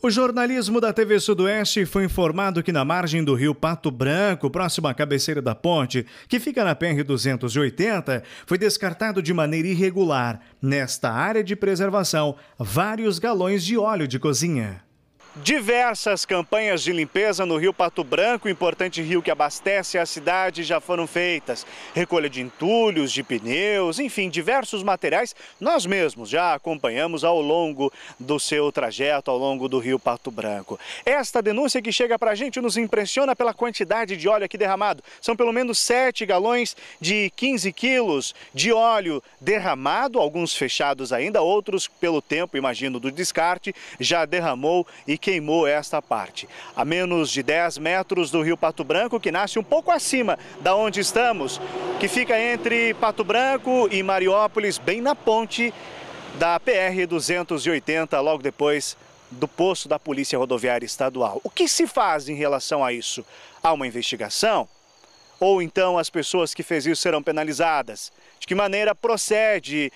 O jornalismo da TV Sudoeste foi informado que na margem do rio Pato Branco, próximo à cabeceira da ponte, que fica na PR 280, foi descartado de maneira irregular, nesta área de preservação, vários galões de óleo de cozinha. Diversas campanhas de limpeza no Rio Pato Branco, importante rio que abastece a cidade, já foram feitas. Recolha de entulhos, de pneus, enfim, diversos materiais nós mesmos já acompanhamos ao longo do seu trajeto, ao longo do Rio Pato Branco. Esta denúncia que chega para a gente nos impressiona pela quantidade de óleo aqui derramado. São pelo menos 7 galões de 15 quilos de óleo derramado, alguns fechados ainda, outros pelo tempo, imagino, do descarte, já derramou e que queimou esta parte. A menos de 10 metros do rio Pato Branco, que nasce um pouco acima da onde estamos, que fica entre Pato Branco e Mariópolis, bem na ponte da PR 280, logo depois do posto da Polícia Rodoviária Estadual. O que se faz em relação a isso? Há uma investigação? Ou então as pessoas que fez isso serão penalizadas? De que maneira procede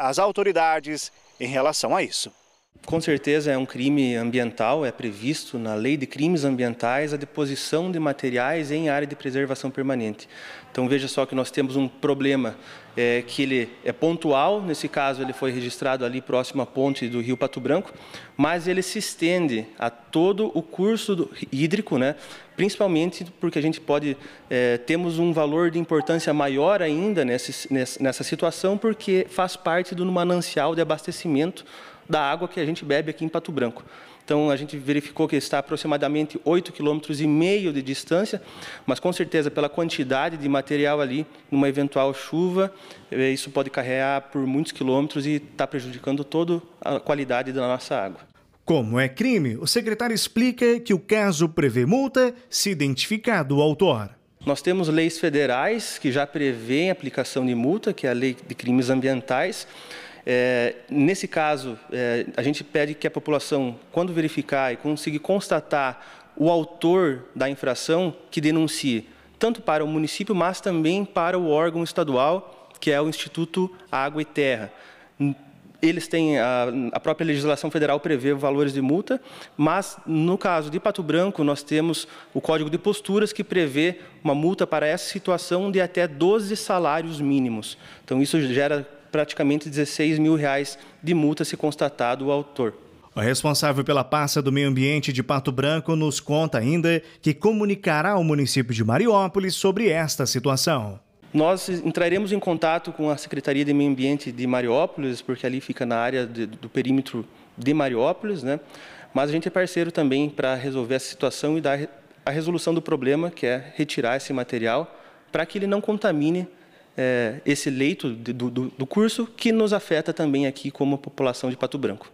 as autoridades em relação a isso? Com certeza é um crime ambiental, é previsto na Lei de Crimes Ambientais a deposição de materiais em área de preservação permanente. Então veja só que nós temos um problema é, que ele é pontual, nesse caso ele foi registrado ali próximo à ponte do Rio Pato Branco, mas ele se estende a todo o curso do, hídrico, né? principalmente porque a gente pode, é, temos um valor de importância maior ainda nessa, nessa situação, porque faz parte do manancial de abastecimento da água que a gente bebe aqui em Pato Branco. Então, a gente verificou que está aproximadamente 8,5 km de distância, mas com certeza pela quantidade de material ali, numa eventual chuva, eh, isso pode carregar por muitos quilômetros e está prejudicando toda a qualidade da nossa água. Como é crime, o secretário explica que o caso prevê multa se identificado o autor. Nós temos leis federais que já prevêem aplicação de multa, que é a Lei de Crimes Ambientais. É, nesse caso, é, a gente pede que a população, quando verificar e conseguir constatar o autor da infração, que denuncie tanto para o município, mas também para o órgão estadual, que é o Instituto Água e Terra. Eles têm, a, a própria legislação federal prevê valores de multa, mas no caso de Pato Branco, nós temos o Código de Posturas que prevê uma multa para essa situação de até 12 salários mínimos. Então, isso gera praticamente 16 mil reais de multa se constatado o autor. O responsável pela pasta do meio ambiente de Pato Branco nos conta ainda que comunicará ao município de Mariópolis sobre esta situação. Nós entraremos em contato com a Secretaria de Meio Ambiente de Mariópolis, porque ali fica na área de, do perímetro de Mariópolis, né? mas a gente é parceiro também para resolver essa situação e dar a resolução do problema, que é retirar esse material, para que ele não contamine é, esse leito do, do curso que nos afeta também aqui como população de Pato Branco.